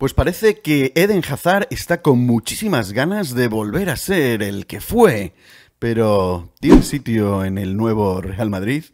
Pues parece que Eden Hazard está con muchísimas ganas de volver a ser el que fue pero tiene sitio en el nuevo Real Madrid.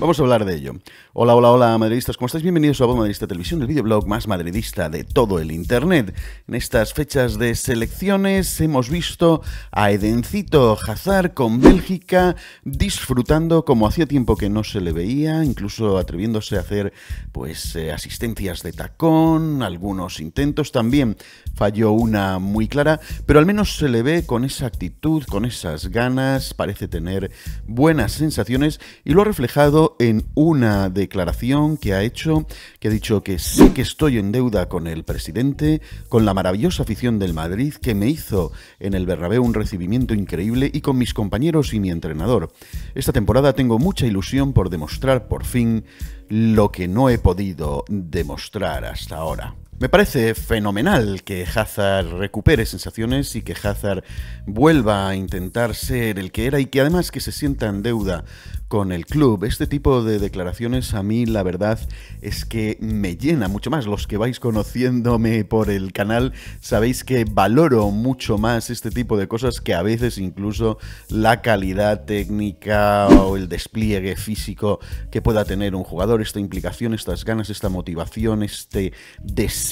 Vamos a hablar de ello. Hola, hola, hola, madridistas, ¿cómo estáis? Bienvenidos a Voz Madridista Televisión, el videoblog más madridista de todo el Internet. En estas fechas de selecciones hemos visto a Edencito Hazard con Bélgica disfrutando como hacía tiempo que no se le veía, incluso atreviéndose a hacer pues eh, asistencias de tacón, algunos intentos también falló una muy clara, pero al menos se le ve con esa actitud, con esas ganas parece tener buenas sensaciones y lo ha reflejado en una declaración que ha hecho, que ha dicho que sí que estoy en deuda con el presidente, con la maravillosa afición del Madrid que me hizo en el Bernabéu un recibimiento increíble y con mis compañeros y mi entrenador. Esta temporada tengo mucha ilusión por demostrar por fin lo que no he podido demostrar hasta ahora. Me parece fenomenal que Hazard recupere sensaciones y que Hazard vuelva a intentar ser el que era y que además que se sienta en deuda con el club. Este tipo de declaraciones a mí la verdad es que me llena mucho más. Los que vais conociéndome por el canal sabéis que valoro mucho más este tipo de cosas que a veces incluso la calidad técnica o el despliegue físico que pueda tener un jugador. Esta implicación, estas ganas, esta motivación, este deseo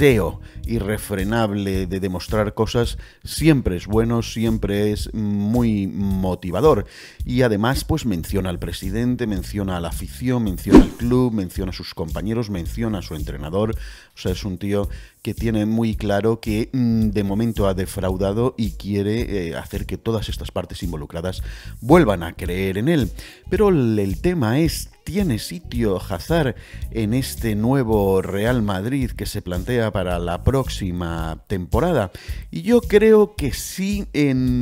irrefrenable de demostrar cosas siempre es bueno, siempre es muy motivador. Y además, pues menciona al presidente, menciona a la afición, menciona al club, menciona a sus compañeros, menciona a su entrenador. O sea, es un tío que tiene muy claro que mm, de momento ha defraudado y quiere eh, hacer que todas estas partes involucradas vuelvan a creer en él. Pero el tema es tiene sitio Hazard en este nuevo Real Madrid que se plantea para la próxima temporada? Y yo creo que sí,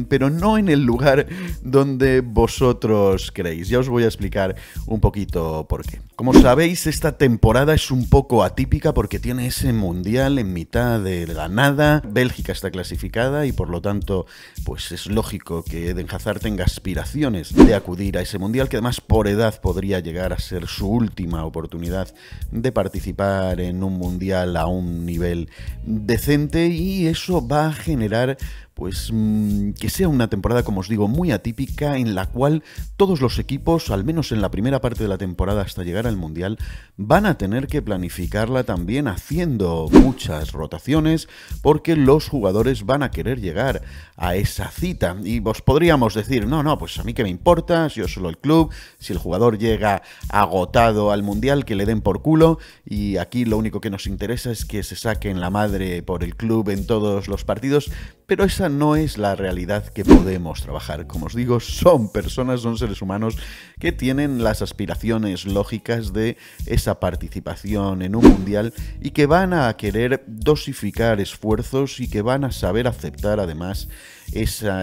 pero no en el lugar donde vosotros creéis. Ya os voy a explicar un poquito por qué. Como sabéis, esta temporada es un poco atípica porque tiene ese mundial en mitad de la nada. Bélgica está clasificada y por lo tanto, pues es lógico que Eden Hazard tenga aspiraciones de acudir a ese mundial, que además por edad podría llegar a ser su última oportunidad de participar en un mundial a un nivel decente y eso va a generar pues mm, que sea una temporada, como os digo, muy atípica en la cual todos los equipos, al menos en la primera parte de la temporada hasta llegar al Mundial, van a tener que planificarla también haciendo muchas rotaciones porque los jugadores van a querer llegar a esa cita. Y vos podríamos decir, no, no, pues a mí que me importa, si yo solo el club, si el jugador llega agotado al Mundial, que le den por culo y aquí lo único que nos interesa es que se saquen la madre por el club en todos los partidos, pero esa no es la realidad que podemos trabajar. Como os digo, son personas, son seres humanos que tienen las aspiraciones lógicas de esa participación en un mundial y que van a querer dosificar esfuerzos y que van a saber aceptar además esa,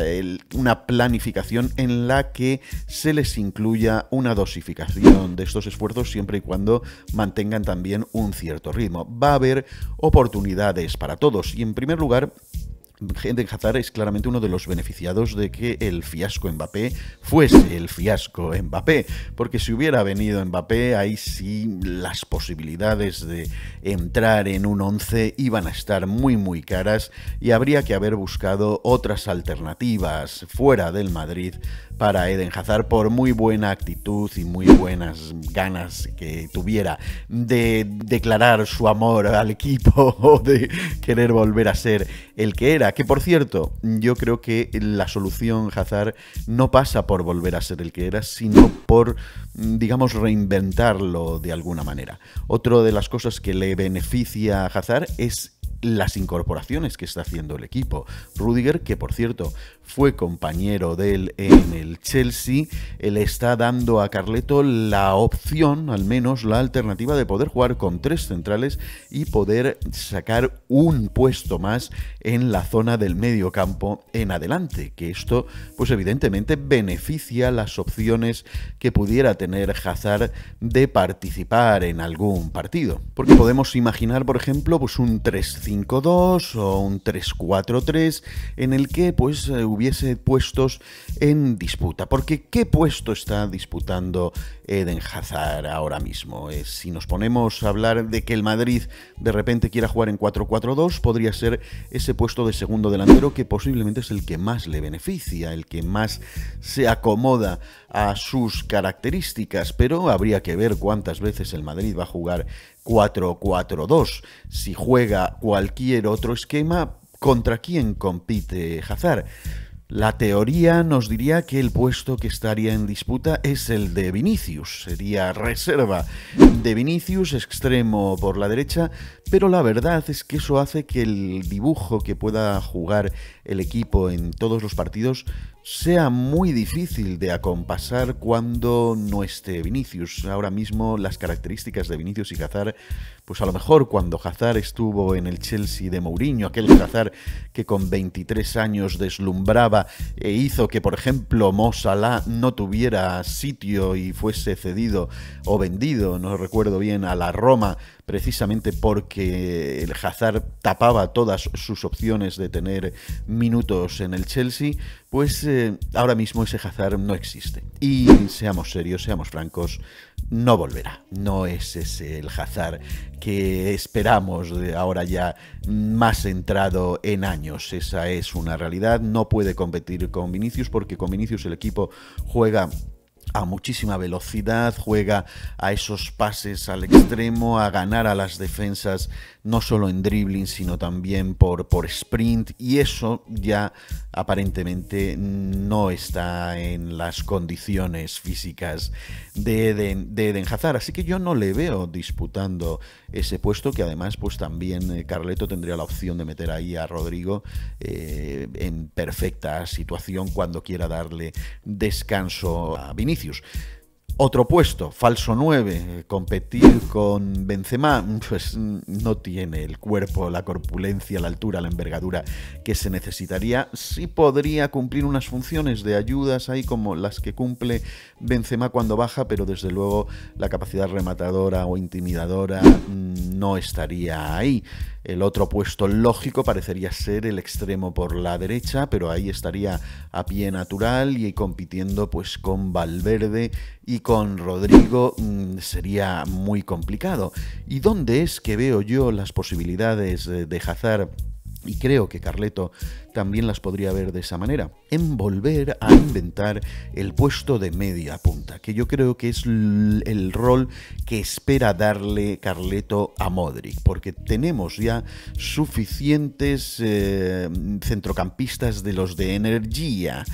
una planificación en la que se les incluya una dosificación de estos esfuerzos siempre y cuando mantengan también un cierto ritmo. Va a haber oportunidades para todos y en primer lugar Eden Hazard es claramente uno de los beneficiados de que el fiasco Mbappé fuese el fiasco Mbappé, porque si hubiera venido Mbappé, ahí sí las posibilidades de entrar en un 11 iban a estar muy muy caras y habría que haber buscado otras alternativas fuera del Madrid para Eden Hazard por muy buena actitud y muy buenas ganas que tuviera de declarar su amor al equipo o de querer volver a ser el que era que por cierto, yo creo que la solución Hazard no pasa por volver a ser el que era, sino por, mm, digamos, reinventarlo de alguna manera. Otra de las cosas que le beneficia a Hazard es las incorporaciones que está haciendo el equipo. Rudiger, que por cierto fue compañero de él en el Chelsea, eh, le está dando a Carleto la opción, al menos la alternativa de poder jugar con tres centrales y poder sacar un puesto más en la zona del medio campo en adelante, que esto pues evidentemente beneficia las opciones que pudiera tener Hazard de participar en algún partido. Porque podemos imaginar, por ejemplo, pues un 3-5-2 o un 3-4-3 en el que pues eh, hubiese puestos en disputa. Porque ¿qué puesto está disputando Eden Hazard ahora mismo? Eh, si nos ponemos a hablar de que el Madrid de repente quiera jugar en 4-4-2, podría ser ese puesto de segundo delantero que posiblemente es el que más le beneficia, el que más se acomoda a sus características. Pero habría que ver cuántas veces el Madrid va a jugar 4-4-2. Si juega cualquier otro esquema, ¿contra quién compite Hazard? La teoría nos diría que el puesto que estaría en disputa es el de Vinicius, sería reserva de Vinicius, extremo por la derecha, pero la verdad es que eso hace que el dibujo que pueda jugar el equipo en todos los partidos sea muy difícil de acompasar cuando no esté Vinicius. Ahora mismo las características de Vinicius y Cazar, pues a lo mejor cuando Hazard estuvo en el Chelsea de Mourinho, aquel cazar que con 23 años deslumbraba e hizo que, por ejemplo, Mo no tuviera sitio y fuese cedido o vendido, no recuerdo bien, a la Roma, precisamente porque que el Hazard tapaba todas sus opciones de tener minutos en el Chelsea, pues eh, ahora mismo ese Hazard no existe. Y seamos serios, seamos francos, no volverá. No es ese el Hazard que esperamos ahora ya más entrado en años. Esa es una realidad. No puede competir con Vinicius porque con Vinicius el equipo juega a muchísima velocidad, juega a esos pases al extremo, a ganar a las defensas no solo en dribbling, sino también por, por sprint, y eso ya aparentemente no está en las condiciones físicas de Eden, de así que yo no le veo disputando ese puesto, que además pues también eh, Carleto tendría la opción de meter ahí a Rodrigo eh, en perfecta situación cuando quiera darle descanso a Vinicius. Otro puesto, falso 9, eh, competir con Benzema, mm, pues mm, no tiene el cuerpo, la corpulencia, la altura, la envergadura que se necesitaría. Sí podría cumplir unas funciones de ayudas ahí como las que cumple Benzema cuando baja, pero desde luego la capacidad rematadora o intimidadora mm, no estaría ahí. El otro puesto lógico parecería ser el extremo por la derecha, pero ahí estaría a pie natural y compitiendo pues con Valverde y con Rodrigo mm, sería muy complicado. ¿Y dónde es que veo yo las posibilidades de Hazard? y creo que Carleto también las podría ver de esa manera, en volver a inventar el puesto de media punta, que yo creo que es el rol que espera darle Carleto a Modric, porque tenemos ya suficientes eh, centrocampistas de los de energía,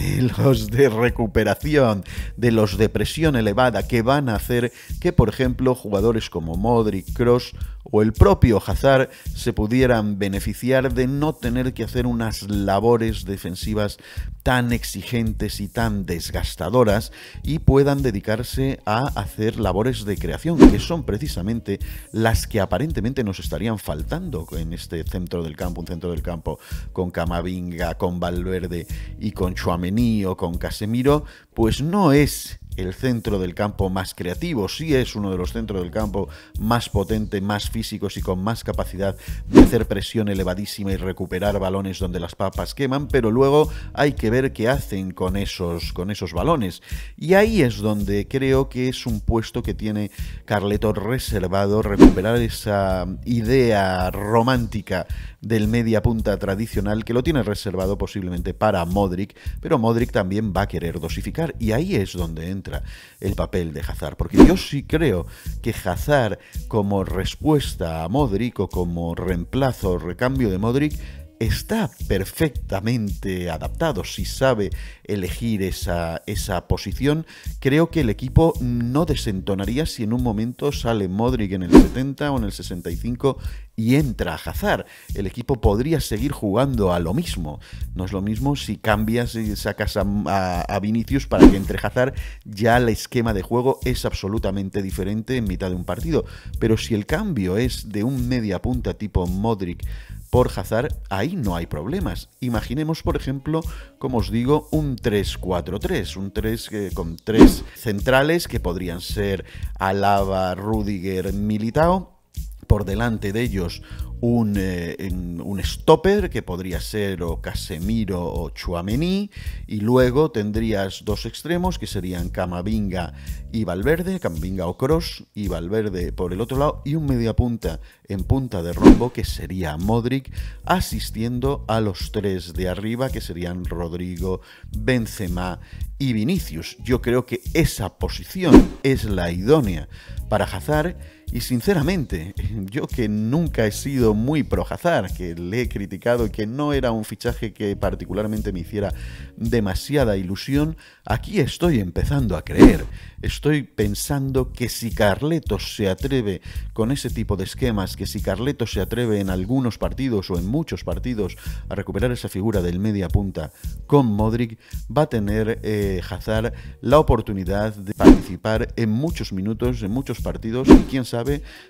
de los de recuperación, de los de presión elevada, que van a hacer que, por ejemplo, jugadores como Modric, Cross o el propio Hazard se pudieran beneficiar de no tener que hacer unas labores defensivas tan exigentes y tan desgastadoras y puedan dedicarse a hacer labores de creación, que son precisamente las que aparentemente nos estarían faltando en este centro del campo, un centro del campo con Camavinga, con Valverde y con Chuamení o con Casemiro, pues no es el centro del campo más creativo, sí es uno de los centros del campo más potente, más físicos y con más capacidad de hacer presión elevadísima y recuperar balones donde las papas queman, pero luego hay que ver qué hacen con esos, con esos balones. Y ahí es donde creo que es un puesto que tiene Carleto reservado, recuperar esa idea romántica del media punta tradicional que lo tiene reservado posiblemente para Modric, pero Modric también va a querer dosificar y ahí es donde entra el papel de Hazard, porque yo sí creo que Hazard como respuesta a Modric o como reemplazo o recambio de Modric está perfectamente adaptado, si sabe elegir esa, esa, posición, creo que el equipo no desentonaría si en un momento sale Modric en el 70 o en el 65 y entra Hazard. El equipo podría seguir jugando a lo mismo. No es lo mismo si cambias y sacas a, Vinicius para que entre Hazard, ya el esquema de juego es absolutamente diferente en mitad de un partido. Pero si el cambio es de un media punta tipo Modric por Hazard, ahí no hay problemas. Imaginemos, por ejemplo, como os digo, un 3-4-3, un 3 con tres centrales que podrían ser Alaba, Rudiger, Militao por delante de ellos un, eh, un, stopper que podría ser o Casemiro o Chuamení y luego tendrías dos extremos que serían Camavinga y Valverde, Camavinga o Cross y Valverde por el otro lado y un mediapunta en punta de rombo que sería Modric asistiendo a los tres de arriba que serían Rodrigo, Benzema y Vinicius. Yo creo que esa posición es la idónea para Hazard y sinceramente, yo que nunca he sido muy pro Hazard, que le he criticado y que no era un fichaje que particularmente me hiciera demasiada ilusión, aquí estoy empezando a creer. Estoy pensando que si Carleto se atreve con ese tipo de esquemas, que si Carleto se atreve en algunos partidos o en muchos partidos a recuperar esa figura del media punta con Modric, va a tener eh, Hazard la oportunidad de participar en muchos minutos, en muchos partidos y quién sabe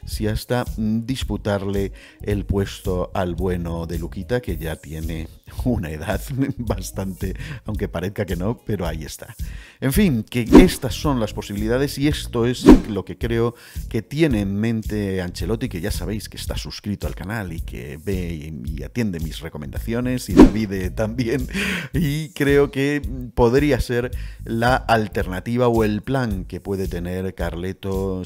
si hasta disputarle el puesto al bueno de Luquita, que ya tiene una edad bastante, aunque parezca que no, pero ahí está. En fin, que estas son las posibilidades y esto es lo que creo que tiene en mente Ancelotti, que ya sabéis que está suscrito al canal y que ve y atiende mis recomendaciones y David también. Y creo que podría ser la alternativa o el plan que puede tener Carleto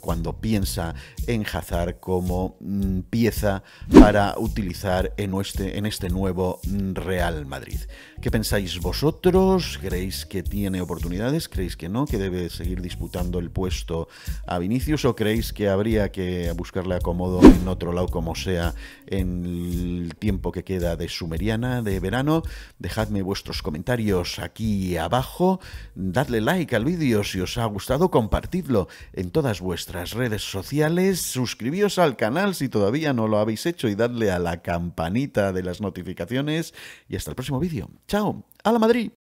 cuando pide piensa en Hazard como mm, pieza para utilizar en este, en este nuevo mm, Real Madrid. ¿Qué pensáis vosotros? ¿Creéis que tiene oportunidades? ¿Creéis que no? ¿Que debe seguir disputando el puesto a Vinicius? ¿O creéis que habría que buscarle acomodo en otro lado como sea en el tiempo que queda de Sumeriana de verano? Dejadme vuestros comentarios aquí abajo. Dadle like al vídeo si os ha gustado. Compartidlo en todas vuestras redes sociales, suscribíos al canal si todavía no lo habéis hecho y dadle a la campanita de las notificaciones. Y hasta el próximo vídeo. Chao, a la Madrid.